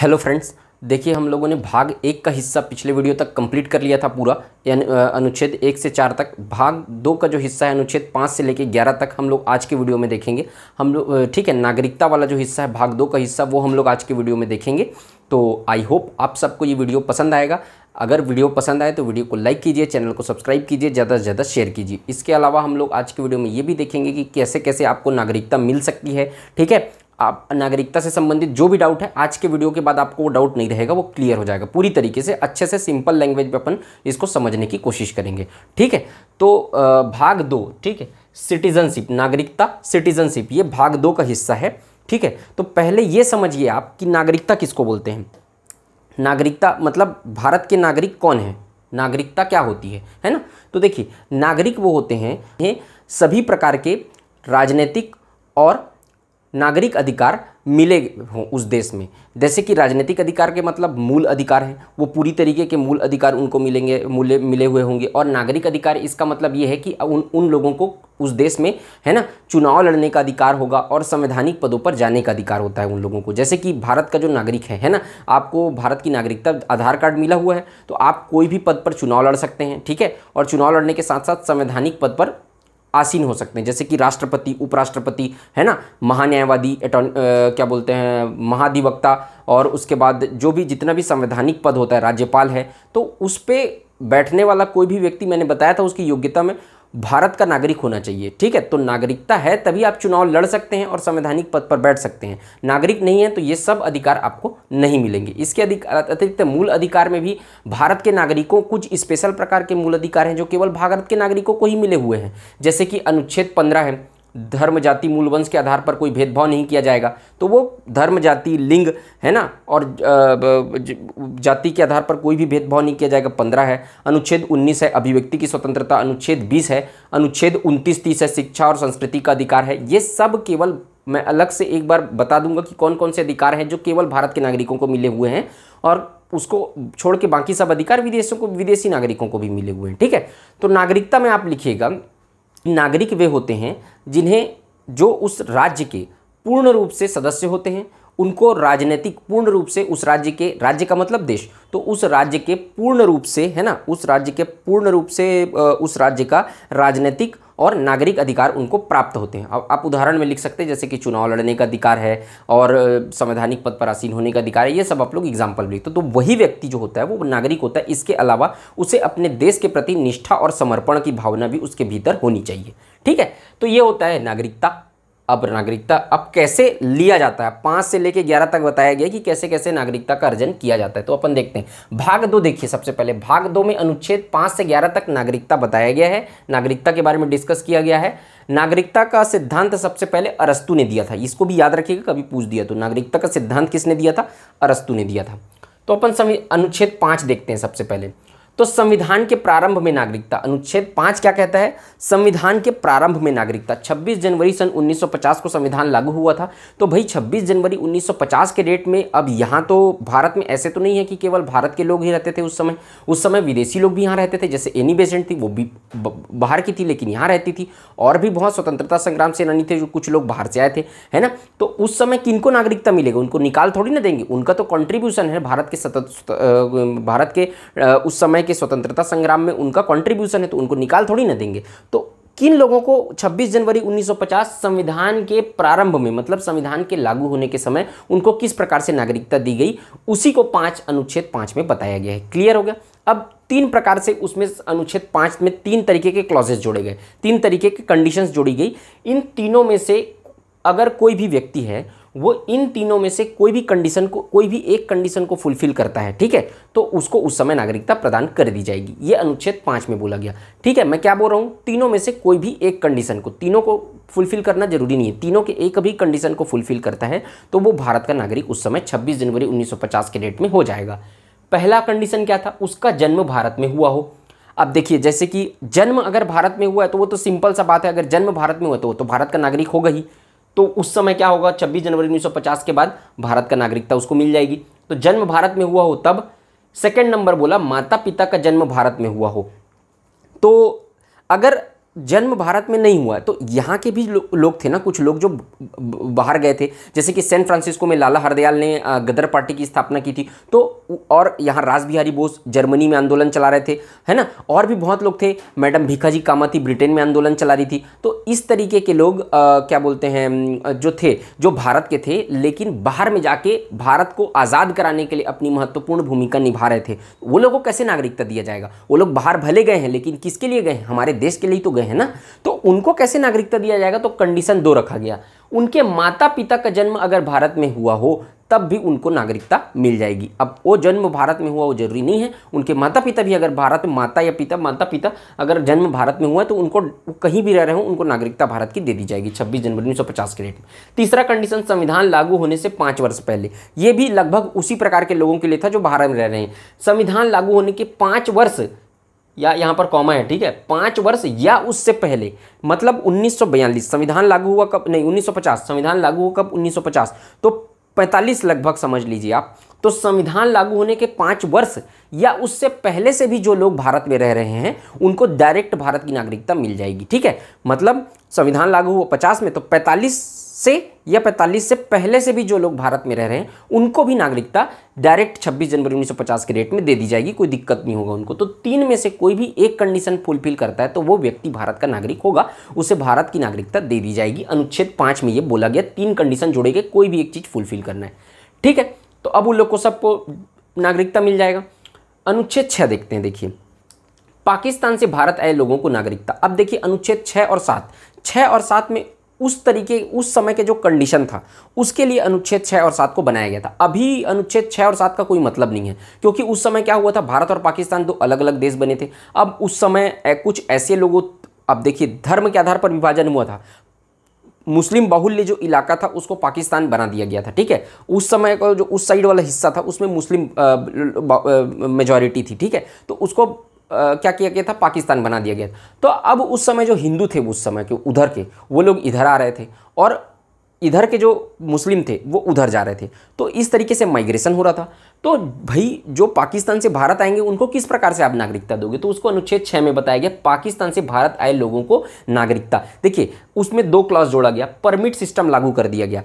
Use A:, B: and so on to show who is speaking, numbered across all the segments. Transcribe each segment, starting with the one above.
A: hello friends देखिए हम लोगों ने भाग एक का हिस्सा पिछले वीडियो तक कंप्लीट कर लिया था पूरा यानी अनुच्छेद एक से चार तक भाग दो का जो हिस्सा है अनुच्छेद पाँच से लेकर ग्यारह तक हम लोग आज के वीडियो में देखेंगे हम लोग ठीक है नागरिकता वाला जो हिस्सा है भाग दो का हिस्सा वो हम लोग आज के वीडियो में देखेंगे तो आई होप आप सबको ये वीडियो पसंद आएगा अगर वीडियो पसंद आए तो वीडियो को लाइक कीजिए चैनल को सब्सक्राइब कीजिए ज़्यादा से ज़्यादा शेयर कीजिए इसके अलावा हम लोग आज के वीडियो में ये भी देखेंगे कि कैसे कैसे आपको नागरिकता मिल सकती है ठीक है आप नागरिकता से संबंधित जो भी डाउट है आज के वीडियो के बाद आपको वो डाउट नहीं रहेगा वो क्लियर हो जाएगा पूरी तरीके से अच्छे से सिंपल लैंग्वेज में अपन इसको समझने की कोशिश करेंगे ठीक है तो भाग दो ठीक है सिटीजनशिप नागरिकता सिटीजनशिप ये भाग दो का हिस्सा है ठीक है तो पहले ये समझिए आप कि नागरिकता किसको बोलते हैं नागरिकता मतलब भारत के नागरिक कौन है नागरिकता क्या होती है है ना तो देखिए नागरिक वो होते हैं ये सभी प्रकार के राजनीतिक और नागरिक अधिकार मिले हों उस देश में जैसे कि राजनीतिक अधिकार के मतलब मूल अधिकार हैं वो पूरी तरीके के मूल अधिकार उनको मिलेंगे मूल्य मिले हुए होंगे और नागरिक अधिकार इसका मतलब ये है कि उन उन लोगों को उस देश में है ना चुनाव लड़ने का अधिकार होगा और संवैधानिक पदों पर जाने का अधिकार होता है उन लोगों को जैसे कि भारत का जो नागरिक है है ना आपको भारत की नागरिकता आधार कार्ड मिला हुआ है तो आप कोई भी पद पर चुनाव लड़ सकते हैं ठीक है और चुनाव लड़ने के साथ साथ संवैधानिक पद पर आसीन हो सकते हैं जैसे कि राष्ट्रपति उपराष्ट्रपति है ना महान्यायवादी क्या बोलते हैं महाधिवक्ता और उसके बाद जो भी जितना भी संवैधानिक पद होता है राज्यपाल है तो उस पर बैठने वाला कोई भी व्यक्ति मैंने बताया था उसकी योग्यता में भारत का नागरिक होना चाहिए ठीक है तो नागरिकता है तभी आप चुनाव लड़ सकते हैं और संवैधानिक पद पर बैठ सकते हैं नागरिक नहीं है तो ये सब अधिकार आपको नहीं मिलेंगे इसके अतिरिक्त मूल अधिकार में भी भारत के नागरिकों कुछ स्पेशल प्रकार के मूल अधिकार हैं जो केवल भारत के नागरिकों को ही मिले हुए हैं जैसे कि अनुच्छेद पंद्रह है धर्म जाति मूल वंश के आधार पर कोई भेदभाव नहीं किया जाएगा तो वो धर्म जाति लिंग है ना और जाति के आधार पर कोई भी भेदभाव नहीं किया जाएगा पंद्रह है अनुच्छेद उन्नीस है अभिव्यक्ति की स्वतंत्रता अनुच्छेद बीस है अनुच्छेद उनतीस तीस है शिक्षा और संस्कृति का अधिकार है ये सब केवल मैं अलग से एक बार बता दूंगा कि कौन कौन से अधिकार हैं जो केवल भारत के नागरिकों को मिले हुए हैं और उसको छोड़ के बाकी सब अधिकार विदेशों को विदेशी नागरिकों को भी मिले हुए हैं ठीक है तो नागरिकता में आप लिखिएगा नागरिक वे होते हैं जिन्हें जो उस राज्य के पूर्ण रूप से सदस्य होते हैं उनको राजनीतिक पूर्ण रूप से उस राज्य के राज्य का मतलब देश तो उस राज्य के पूर्ण रूप से है ना उस राज्य के पूर्ण रूप से उस राज्य का राजनीतिक और नागरिक अधिकार उनको प्राप्त होते हैं अब आप उदाहरण में लिख सकते हैं जैसे कि चुनाव लड़ने का अधिकार है और संवैधानिक पद पर आसीन होने का अधिकार है ये सब आप लोग एग्जाम्पल भी लिखते तो, तो वही व्यक्ति जो होता है वो नागरिक होता है इसके अलावा उसे अपने देश के प्रति निष्ठा और समर्पण की भावना भी उसके भीतर होनी चाहिए ठीक है तो ये होता है नागरिकता अब नागरिकता अब कैसे लिया जाता है पाँच से लेके ग्यारह तक बताया गया कि कैसे कैसे नागरिकता का अर्जन किया जाता है तो अपन देखते हैं भाग दो देखिए सबसे पहले भाग दो में अनुच्छेद पाँच से ग्यारह तक नागरिकता बताया गया है नागरिकता के बारे में डिस्कस किया गया है नागरिकता का सिद्धांत सबसे पहले अरस्तु ने दिया था इसको भी याद रखिएगा कभी पूछ दिया तो नागरिकता का सिद्धांत किसने दिया था अरस्तु ने दिया था तो अपन सभी अनुच्छेद पाँच देखते हैं सबसे पहले तो संविधान के प्रारंभ में नागरिकता अनुच्छेद पांच क्या कहता है संविधान के प्रारंभ में नागरिकता 26 जनवरी सन 1950 को संविधान लागू हुआ था तो भाई 26 जनवरी 1950 के डेट में अब यहाँ तो भारत में ऐसे तो नहीं है कि केवल भारत के लोग ही रहते थे उस समय उस समय विदेशी लोग भी यहाँ रहते थे जैसे एनी बेसेंट थी वो भी बाहर की थी लेकिन यहाँ रहती थी और भी बहुत स्वतंत्रता संग्राम सेनानी थे जो कुछ लोग बाहर से आए थे है ना तो उस समय किनको नागरिकता मिलेगा उनको निकाल थोड़ी ना देंगे उनका तो कॉन्ट्रीब्यूशन है भारत के सतत भारत के उस समय के स्वतंत्रता संग्राम में उनका कॉन्ट्रीब्यूशन है तो उनको निकाल थोड़ी ना देंगे तो किन लोगों को 26 जनवरी 1950 संविधान के प्रारंभ में मतलब संविधान के लागू होने के समय उनको किस प्रकार से नागरिकता दी गई उसी को पांच अनुच्छेद पांच में बताया गया है क्लियर हो गया अब तीन प्रकार से उसमें अनुच्छेद पांच में तीन तरीके के क्लॉजेस जोड़े गए तीन तरीके के कंडीशंस जोड़ी गई इन तीनों में से अगर कोई भी व्यक्ति है वो इन तीनों में से कोई भी कंडीशन को कोई भी एक कंडीशन को फुलफिल करता है ठीक है तो उसको उस समय नागरिकता प्रदान कर दी जाएगी ये अनुच्छेद पाँच में बोला गया ठीक है मैं क्या बोल रहा हूँ तीनों में से कोई भी एक कंडीशन को तीनों को फुलफिल करना जरूरी नहीं है तीनों के एक भी कंडीशन को फुलफिल करता है तो वो भारत का नागरिक उस समय छब्बीस जनवरी उन्नीस के डेट में हो जाएगा पहला कंडीशन क्या था उसका जन्म भारत में हुआ हो अब देखिए जैसे कि जन्म अगर भारत में हुआ है तो वो तो सिंपल सा बात है अगर जन्म भारत में हुआ तो वो तो भारत का नागरिक होगा ही तो उस समय क्या होगा 26 जनवरी 1950 के बाद भारत का नागरिकता उसको मिल जाएगी तो जन्म भारत में हुआ हो तब सेकंड नंबर बोला माता पिता का जन्म भारत में हुआ हो तो अगर जन्म भारत में नहीं हुआ तो यहाँ के भी लो, लोग थे ना कुछ लोग जो बाहर गए थे जैसे कि सैन फ्रांसिस्को में लाला हरदयाल ने गदर पार्टी की स्थापना की थी तो और यहाँ राज बिहारी बोस जर्मनी में आंदोलन चला रहे थे है ना और भी बहुत लोग थे मैडम भीखाजी कामती ब्रिटेन में आंदोलन चला रही थी तो इस तरीके के लोग आ, क्या बोलते हैं जो थे जो भारत के थे लेकिन बाहर में जाके भारत को आज़ाद कराने के लिए अपनी महत्वपूर्ण भूमिका निभा रहे थे वो लोगों को कैसे नागरिकता दिया जाएगा वो लोग बाहर भले गए हैं लेकिन किसके लिए गए हमारे देश के लिए तो गए हैं ना तो उनको कैसे नागरिकता दिया जाएगा तो कंडीशन दो रखा गया उनके माता पिता का जन्म अगर भारत में हुआ हो तब भी उनको नागरिकता मिल जाएगी अब वो जन्म भारत में हुआ वो जरूरी नहीं है उनके माता पिता भी अगर भारत में माता या पिता माता पिता अगर जन्म भारत में हुआ है तो उनको कहीं भी रह रहे हो उनको नागरिकता भारत की दे दी जाएगी 26 जनवरी 1950 के डेट में तीसरा कंडीशन संविधान लागू होने से पाँच वर्ष पहले ये भी लगभग उसी प्रकार के लोगों के लिए था जो भारत में रह रहे हैं संविधान लागू होने के पाँच वर्ष या यहाँ पर कॉमा है ठीक है पाँच वर्ष या उससे पहले मतलब 1942 संविधान लागू हुआ कब नहीं 1950 संविधान लागू हुआ कब 1950 तो 45 लगभग समझ लीजिए आप तो संविधान लागू होने के पाँच वर्ष या उससे पहले से भी जो लोग भारत में रह रहे हैं उनको डायरेक्ट भारत की नागरिकता मिल जाएगी ठीक है मतलब संविधान लागू हुआ पचास में तो पैंतालीस से या 45 से पहले से भी जो लोग भारत में रह रहे हैं उनको भी नागरिकता डायरेक्ट 26 जनवरी 1950 के डेट में दे दी जाएगी कोई दिक्कत नहीं होगा उनको तो तीन में से कोई भी एक कंडीशन फुलफिल करता है तो वो व्यक्ति भारत का नागरिक होगा उसे भारत की नागरिकता दे दी जाएगी अनुच्छेद पाँच में ये बोला गया तीन कंडीशन जोड़े कोई भी एक चीज़ फुलफिल करना है ठीक है तो अब उन लोग को सबको नागरिकता मिल जाएगा अनुच्छेद छः देखते हैं देखिए पाकिस्तान से भारत आए लोगों को नागरिकता अब देखिए अनुच्छेद छः और सात छः और सात में उस तरीके उस समय के जो कंडीशन था उसके लिए अनुच्छेद छः और सात को बनाया गया था अभी अनुच्छेद छः और सात का कोई मतलब नहीं है क्योंकि उस समय क्या हुआ था भारत और पाकिस्तान दो अलग अलग देश बने थे अब उस समय कुछ ऐसे लोगों अब देखिए धर्म के आधार पर विभाजन हुआ था मुस्लिम बाहुल्य जो इलाका था उसको पाकिस्तान बना दिया गया था ठीक है उस समय का जो उस साइड वाला हिस्सा था उसमें मुस्लिम मेजॉरिटी थी ठीक है तो उसको क्या किया गया था पाकिस्तान बना दिया गया तो अब उस समय जो हिंदू थे उस समय के उधर के वो लोग इधर आ रहे थे और इधर के जो मुस्लिम थे वो उधर जा रहे थे तो इस तरीके से माइग्रेशन हो रहा था तो भाई जो पाकिस्तान से भारत आएंगे उनको किस प्रकार से आप नागरिकता दोगे तो उसको अनुच्छेद छः में बताया गया पाकिस्तान से भारत आए लोगों को नागरिकता देखिए उसमें दो क्लास जोड़ा गया परमिट सिस्टम लागू कर दिया गया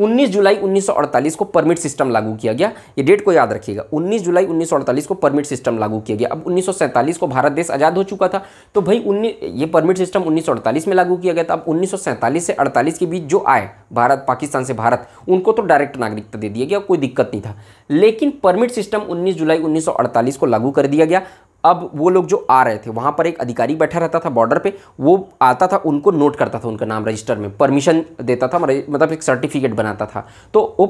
A: 19 जुलाई 1948 को परमिट सिस्टम लागू किया गया ये डेट को याद रखिएगा 19 जुलाई 1948 को परमिट सिस्टम लागू किया गया अब 1947 को भारत देश आज़ाद हो चुका था तो भाई उन्नीस ये परमिट सिस्टम 1948 में लागू किया गया था अब 1947 से 48 के बीच जो आए भारत पाकिस्तान से भारत उनको तो डायरेक्ट नागरिकता दे दिया गया कोई दिक्कत नहीं था लेकिन परमिट सिस्टम उन्नीस जुलाई उन्नीस को लागू कर दिया गया अब वो लोग जो आ रहे थे वहाँ पर एक अधिकारी बैठा रहता था बॉर्डर पे वो आता था उनको नोट करता था उनका नाम रजिस्टर में परमिशन देता था मतलब एक सर्टिफिकेट बनाता था तो वो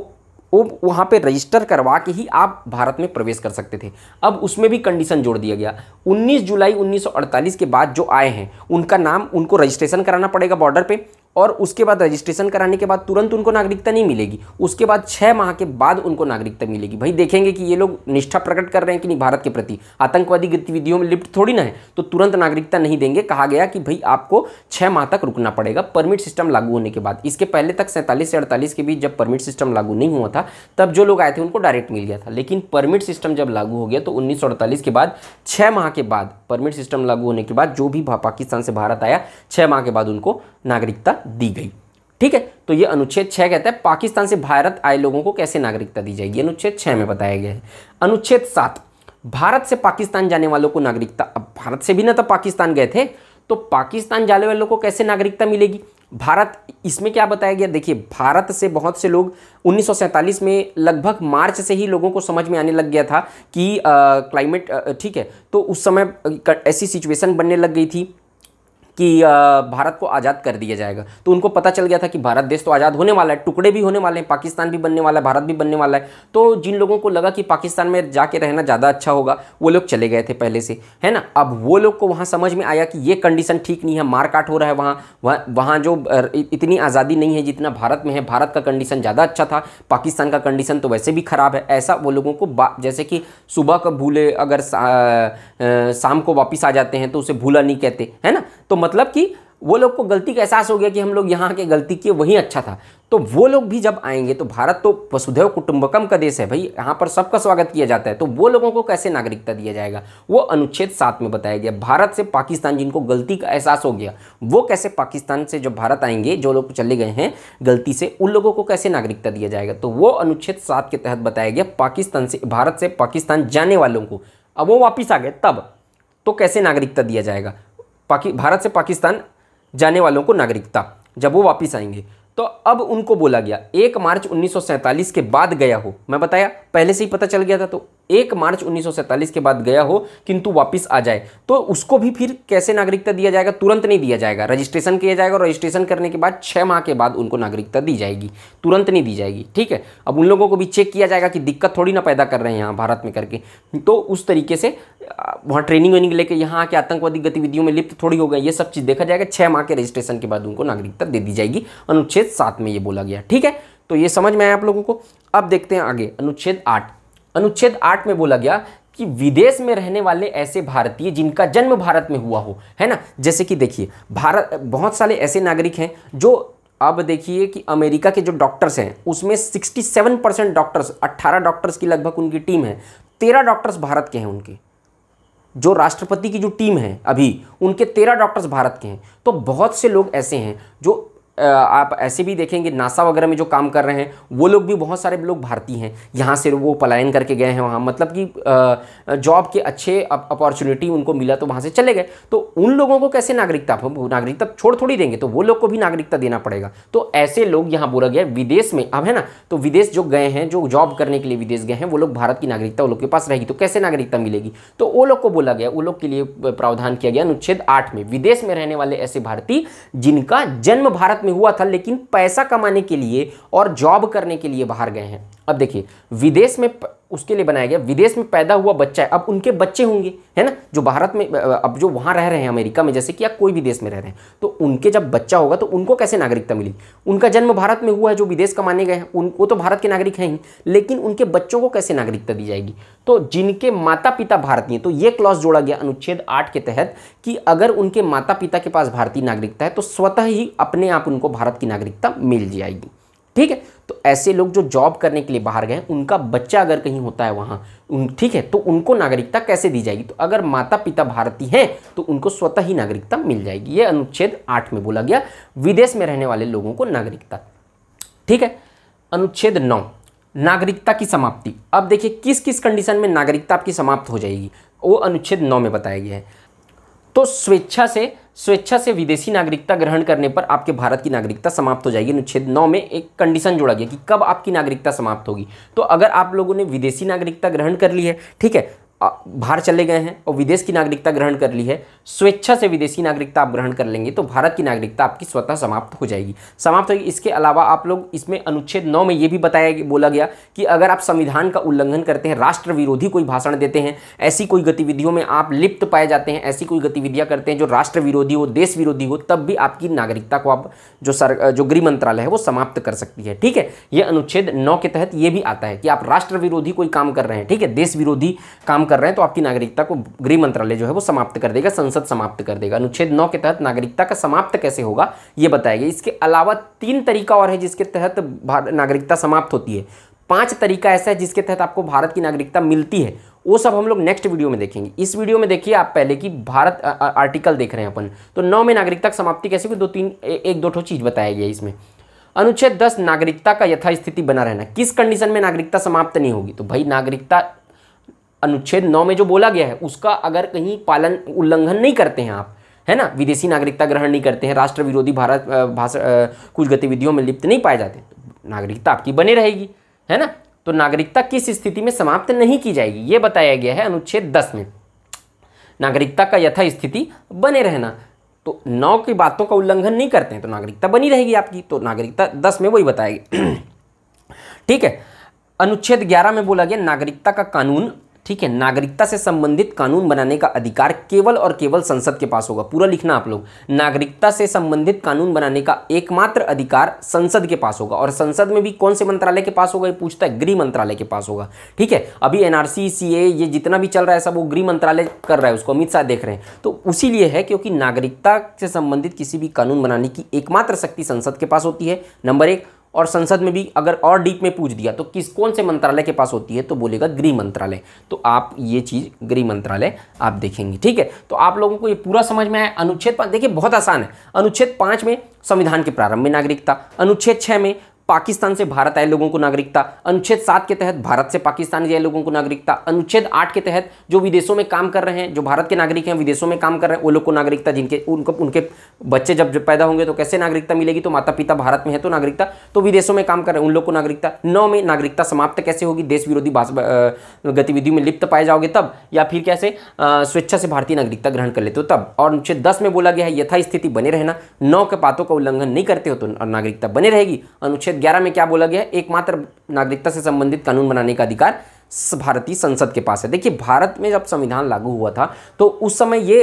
A: वो वहाँ पे रजिस्टर करवा के ही आप भारत में प्रवेश कर सकते थे अब उसमें भी कंडीशन जोड़ दिया गया 19 जुलाई 1948 के बाद जो आए हैं उनका नाम उनको रजिस्ट्रेशन कराना पड़ेगा बॉर्डर पे और उसके बाद रजिस्ट्रेशन कराने के बाद तुरंत उनको नागरिकता नहीं मिलेगी उसके बाद छः माह के बाद उनको नागरिकता मिलेगी भाई देखेंगे कि ये लोग निष्ठा प्रकट कर रहे हैं कि नहीं भारत के प्रति आतंकवादी गतिविधियों में लिप्त थोड़ी ना है तो तुरंत नागरिकता नहीं देंगे कहा गया कि भाई आपको छः माह तक रुकना पड़ेगा परमिट सिस्टम लागू होने के बाद इसके पहले तक सैंतालीस से अड़तालीस के बीच जब परमिट सिस्टम लागू नहीं हुआ था तब जो लोग आए थे उनको डायरेक्ट मिल गया था लेकिन परमिट सिस्टम जब लागू हो गया तो उन्नीस के बाद छः माह के बाद परमिट सिस्टम लागू होने के बाद जो भी पाकिस्तान से भारत आया छः माह के बाद उनको नागरिकता दी गई ठीक है तो ये अनुच्छेद छः कहता है पाकिस्तान से भारत आए लोगों को कैसे नागरिकता दी जाएगी अनुच्छेद छः में बताया गया है अनुच्छेद सात भारत से पाकिस्तान जाने वालों को नागरिकता अब भारत से भी ना तो पाकिस्तान गए थे तो पाकिस्तान जाने वालों को कैसे नागरिकता मिलेगी भारत इसमें क्या बताया गया देखिए भारत से बहुत से लोग उन्नीस में लगभग मार्च से ही लोगों को समझ में आने लग गया था कि क्लाइमेट ठीक है तो उस समय ऐसी सिचुएशन बनने लग गई थी कि भारत को आज़ाद कर दिया जाएगा तो उनको पता चल गया था कि भारत देश तो आज़ाद होने वाला है टुकड़े भी होने वाले हैं पाकिस्तान भी बनने वाला है भारत भी बनने वाला है तो जिन लोगों को लगा कि पाकिस्तान में जाके रहना ज़्यादा अच्छा होगा वो लोग चले गए थे पहले से है ना अब वो लोग को वहाँ समझ में आया कि ये कंडीशन ठीक नहीं है मार काट हो रहा है वहाँ वहाँ जो इतनी आज़ादी नहीं है जितना भारत में है भारत का कंडीशन ज़्यादा अच्छा था पाकिस्तान का कंडीशन तो वैसे भी ख़राब है ऐसा वो लोगों को जैसे कि सुबह का भूले अगर शाम को वापस आ जाते हैं तो उसे भूला नहीं कहते है ना तो मतलब कि वो लोग को गलती का एहसास हो गया कि हम लोग यहाँ के गलती किए वहीं अच्छा था तो वो लोग भी जब आएंगे तो भारत तो वसुधैव कुटुंबकम का देश है भाई यहाँ पर सबका स्वागत किया जाता है तो वो लोगों को कैसे नागरिकता दिया जाएगा वो अनुच्छेद सात में बताया गया भारत से पाकिस्तान जिनको गलती का एहसास हो गया वो कैसे पाकिस्तान से जो भारत आएंगे जो लोग चले गए हैं गलती से उन लोगों को कैसे नागरिकता दिया जाएगा तो वो अनुच्छेद सात के तहत बताया गया पाकिस्तान से भारत से पाकिस्तान जाने वालों को अब वो वापिस आ गए तब तो कैसे नागरिकता दिया जाएगा पाकि भारत से पाकिस्तान जाने वालों को नागरिकता जब वो वापस आएंगे तो अब उनको बोला गया एक मार्च 1947 के बाद गया हो मैं बताया पहले से ही पता चल गया था तो एक मार्च उन्नीस के बाद गया हो किंतु वापस आ जाए तो उसको भी फिर कैसे नागरिकता दिया जाएगा तुरंत नहीं दिया जाएगा रजिस्ट्रेशन किया जाएगा और रजिस्ट्रेशन करने के बाद छः माह के बाद उनको नागरिकता दी जाएगी तुरंत नहीं दी जाएगी ठीक है अब उन लोगों को भी चेक किया जाएगा कि दिक्कत थोड़ी ना पैदा कर रहे हैं यहाँ भारत में करके तो उस तरीके से वहाँ ट्रेनिंग वेनिंग लेकर यहाँ आके आतंकवादी गतिविधियों में लिप्त थोड़ी हो गए ये सब चीज़ देखा जाएगा छः माह के रजिस्ट्रेशन के बाद उनको नागरिकता दे दी जाएगी अनुच्छेद सात में ये बोला गया ठीक है तो ये समझ में आया आप लोगों को अब देखते हैं आगे अनुच्छेद आठ अनुच्छेद आठ में बोला गया कि विदेश में रहने वाले ऐसे भारतीय जिनका जन्म भारत में हुआ हो है ना जैसे कि देखिए भारत बहुत सारे ऐसे नागरिक हैं जो अब देखिए कि अमेरिका के जो डॉक्टर्स हैं उसमें 67 परसेंट डॉक्टर्स 18 डॉक्टर्स की लगभग उनकी टीम है तेरह डॉक्टर्स भारत के हैं उनके जो राष्ट्रपति की जो टीम है अभी उनके तेरह डॉक्टर्स भारत के हैं तो बहुत से लोग ऐसे हैं जो आप ऐसे भी देखेंगे नासा वगैरह में जो काम कर रहे हैं वो लोग भी बहुत सारे लोग भारतीय हैं यहाँ से वो पलायन करके गए हैं वहाँ मतलब कि जॉब के अच्छे अपॉर्चुनिटी उनको मिला तो वहाँ से चले गए तो उन लोगों को कैसे नागरिकता नागरिकता छोड़ थोड़ी देंगे तो वो लोग को भी नागरिकता देना पड़ेगा तो ऐसे लोग यहाँ बोला गया विदेश में अब है ना तो विदेश जो गए हैं जो जॉब करने के लिए विदेश गए हैं वो लोग भारत की नागरिकता वो लोग के पास रहेगी तो कैसे नागरिकता मिलेगी तो वो लोग को बोला गया वो लोग के लिए प्रावधान किया गया अनुच्छेद आठ में विदेश में रहने वाले ऐसे भारतीय जिनका जन्म भारत में हुआ था लेकिन पैसा कमाने के लिए और जॉब करने के लिए बाहर गए हैं अब देखिए विदेश में उसके लिए बनाया गया विदेश में पैदा हुआ बच्चा है अब उनके बच्चे होंगे है ना जो भारत में अब जो वहाँ रह रहे हैं अमेरिका में जैसे कि या कोई भी देश में रह रहे हैं तो उनके जब बच्चा होगा तो उनको कैसे नागरिकता मिली उनका जन्म भारत में हुआ है जो विदेश का माने गए हैं उनको तो भारत के नागरिक हैं ही लेकिन उनके बच्चों को कैसे नागरिकता दी जाएगी तो जिनके माता पिता भारतीय तो ये क्लॉज जोड़ा गया अनुच्छेद आठ के तहत कि अगर उनके माता पिता के पास भारतीय नागरिकता है तो स्वतः ही अपने आप उनको भारत की नागरिकता मिल जाएगी ठीक है तो ऐसे लोग जो जॉब करने के लिए बाहर गए उनका बच्चा अगर कहीं होता है वहां उन ठीक है तो उनको नागरिकता कैसे दी जाएगी तो अगर माता पिता भारतीय हैं तो उनको स्वतः ही नागरिकता मिल जाएगी ये अनुच्छेद आठ में बोला गया विदेश में रहने वाले लोगों को नागरिकता ठीक है अनुच्छेद नौ नागरिकता की समाप्ति अब देखिए किस किस कंडीशन में नागरिकता आपकी समाप्त हो जाएगी वो अनुच्छेद नौ में बताया गया है तो स्वेच्छा से स्वेच्छा से विदेशी नागरिकता ग्रहण करने पर आपके भारत की नागरिकता समाप्त हो जाएगी अनुच्छेद नौ में एक कंडीशन जोड़ा गया कि कब आपकी नागरिकता समाप्त होगी तो अगर आप लोगों ने विदेशी नागरिकता ग्रहण कर ली है ठीक है बाहर चले गए हैं और विदेश की नागरिकता ग्रहण कर ली है स्वेच्छा से विदेशी नागरिकता आप ग्रहण कर लेंगे तो भारत की नागरिकता आपकी स्वतः समाप्त हो जाएगी समाप्त होगी इसके अलावा आप लोग इसमें अनुच्छेद 9 में यह भी बताया बोला गया कि अगर आप संविधान का उल्लंघन करते हैं राष्ट्र विरोधी कोई भाषण देते हैं ऐसी कोई गतिविधियों में आप लिप्त पाए जाते हैं ऐसी कोई गतिविधियां करते हैं जो राष्ट्र विरोधी हो देश विरोधी हो तब भी आपकी नागरिकता को आप जो सर जो गृह मंत्रालय है वो समाप्त कर सकती है ठीक है यह अनुच्छेद नौ के तहत यह भी आता है कि आप राष्ट्र विरोधी कोई काम कर रहे हैं ठीक है देश विरोधी काम कर कर रहे हैं तो आपकी नागरिकता को गृह मंत्रालय जो है वो समाप्त कर देगा संसद समाप्त कर देगा अनुच्छेद नौ के तहत नागरिकता का समाप्त कैसे होगा ये बताएगा इसके अलावा तीन तरीका और है जिसके तहत नागरिकता समाप्त होती है पांच तरीका ऐसा है जिसके तहत आपको भारत की नागरिकता मिलती है वो सब हम लोग नेक्स्ट वीडियो में देखेंगे इस वीडियो में देखिए आप पहले की भारत आ, आ, आर्टिकल देख रहे हैं अपन तो नौ में नागरिकता समाप्ति कैसे हुई दो तीन ए, एक दो चीज़ बताया गया इसमें अनुच्छेद दस नागरिकता का यथास्थिति बना रहना किस कंडीशन में नागरिकता समाप्त नहीं होगी तो भाई नागरिकता अनुच्छेद नौ में जो बोला गया है उसका अगर कहीं पालन उल्लंघन नहीं करते हैं आप है ना विदेशी नागरिकता ग्रहण नहीं करते हैं राष्ट्र विरोधी भारत भाषा कुछ गतिविधियों में लिप्त नहीं पाए जाते नागरिकता आपकी बने रहेगी है ना तो नागरिकता किस स्थिति में समाप्त नहीं की जाएगी ये बताया गया है अनुच्छेद दस में नागरिकता का यथा स्थिति बने रहना तो नौ की बातों का उल्लंघन नहीं करते हैं तो नागरिकता बनी रहेगी आपकी तो नागरिकता दस में वही बताएगी ठीक है अनुच्छेद ग्यारह में बोला गया नागरिकता का कानून ठीक है नागरिकता से संबंधित कानून बनाने का अधिकार केवल और केवल संसद के पास होगा पूरा लिखना आप लोग नागरिकता से संबंधित कानून बनाने का एकमात्र अधिकार संसद के पास होगा और संसद में भी कौन से मंत्रालय के पास होगा ये पूछता है गृह मंत्रालय के पास होगा ठीक है अभी एनआरसी सी ये जितना भी चल रहा है सब वो गृह मंत्रालय कर रहा है उसको अमित शाह देख रहे हैं तो उसी लिए है क्योंकि नागरिकता से संबंधित किसी भी कानून बनाने की एकमात्र शक्ति संसद के पास होती है नंबर एक और संसद में भी अगर और डीप में पूछ दिया तो किस कौन से मंत्रालय के पास होती है तो बोलेगा गृह मंत्रालय तो आप ये चीज़ गृह मंत्रालय आप देखेंगे ठीक है तो आप लोगों को ये पूरा समझ में आया अनुच्छेद देखिए बहुत आसान है अनुच्छेद पाँच में संविधान के प्रारंभ में नागरिकता अनुच्छेद छः में पाकिस्तान से भारत आए लोगों को नागरिकता अनुच्छेद सात के तहत भारत से पाकिस्तान आए लोगों को नागरिकता अनुच्छेद आठ के तहत जो विदेशों में काम कर रहे हैं जो भारत के नागरिक हैं विदेशों में काम कर रहे हैं वो लोग को नागरिकता जिनके उनको उनके बच्चे जब, जब पैदा होंगे तो कैसे नागरिकता मिलेगी तो माता पिता भारत में है तो नागरिकता तो विदेशों में काम कर रहे हैं उन लोग को नागरिकता नौ में नागरिकता समाप्त कैसे होगी देश विरोधी गतिविधियों में लिप्त पाए जाओगे तब या फिर कैसे स्वेच्छा से भारतीय नागरिकता ग्रहण कर लेते हो तब और अनुच्छेद दस में बोला गया है यथास्थिति बने रहना नौ के पातों का उल्लंघन नहीं करते हो तो नागरिकता बने रहेगी अनुच्छेद अनुच्छेद 11 में क्या बोला गया है एकमात्र नागरिकता से संबंधित कानून बनाने का अधिकार भारतीय संसद के पास है देखिए भारत में जब संविधान लागू हुआ था तो उस समय ये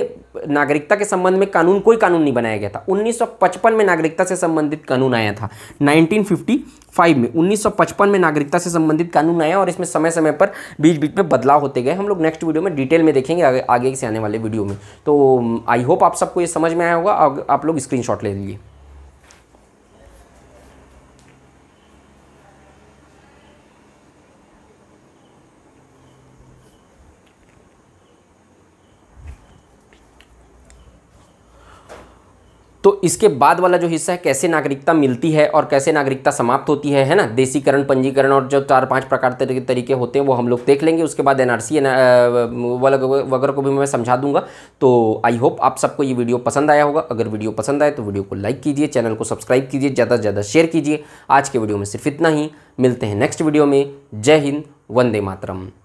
A: नागरिकता के संबंध में कानून कोई कानून नहीं बनाया गया था 1955 में नागरिकता से संबंधित कानून आया था 1955 में 1955 में नागरिकता से संबंधित कानून आया और इसमें समय समय पर बीच बीच में बदलाव होते गए हम लोग नेक्स्ट वीडियो में डिटेल में देखेंगे आगे, से आने वाले वीडियो में तो आई होप आप सबको ये समझ में आया होगा आप लोग स्क्रीनशॉट ले लीजिए तो इसके बाद वाला जो हिस्सा है कैसे नागरिकता मिलती है और कैसे नागरिकता समाप्त होती है है ना देसीकरण पंजीकरण और जो चार पांच प्रकार के तरीके होते हैं वो हम लोग देख लेंगे उसके बाद एनआरसी वगैरह को भी मैं समझा दूंगा तो आई होप आप सबको ये वीडियो पसंद आया होगा अगर वीडियो पसंद आए तो वीडियो को लाइक कीजिए चैनल को सब्सक्राइब कीजिए ज़्यादा से ज़्यादा शेयर कीजिए आज के वीडियो में सिर्फ इतना ही मिलते हैं नेक्स्ट वीडियो में जय हिंद वंदे मातरम